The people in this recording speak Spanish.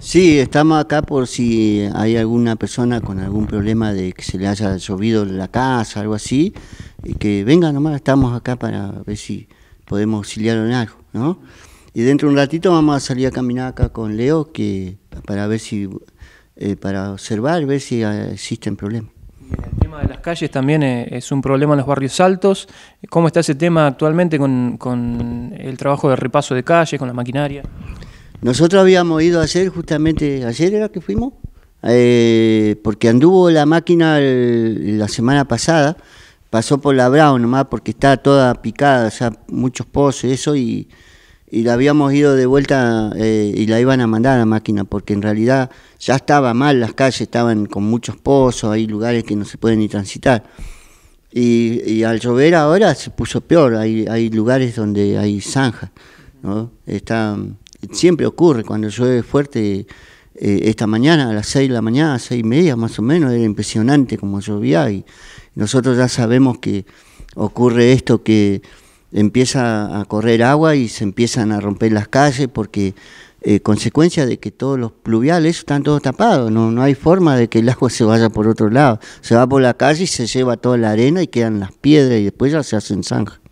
Sí, estamos acá por si hay alguna persona con algún problema de que se le haya llovido la casa, algo así, y que venga nomás, estamos acá para ver si podemos auxiliar en algo, ¿no? Y dentro de un ratito vamos a salir a caminar acá con Leo que para ver si, eh, para observar, ver si existen problemas. El tema de las calles también eh, es un problema en los barrios altos. ¿Cómo está ese tema actualmente con, con el trabajo de repaso de calles, con la maquinaria? Nosotros habíamos ido a hacer justamente, ayer era que fuimos, eh, porque anduvo la máquina la semana pasada, pasó por la Brown nomás porque está toda picada, O sea, muchos pozos, y eso, y, la habíamos ido de vuelta eh, y la iban a mandar a la máquina, porque en realidad ya estaba mal, las calles estaban con muchos pozos, hay lugares que no se pueden ni transitar. Y, al llover ahora se puso peor, hay, hay lugares donde hay zanjas, ¿no? Está, siempre ocurre, cuando llueve fuerte, eh, esta mañana a las 6 de la mañana, a seis y media más o menos, era impresionante como llovía y nosotros ya sabemos que ocurre esto que empieza a correr agua y se empiezan a romper las calles porque eh, consecuencia de que todos los pluviales están todos tapados, no, no hay forma de que el agua se vaya por otro lado, se va por la calle y se lleva toda la arena y quedan las piedras y después ya se hacen zanjas.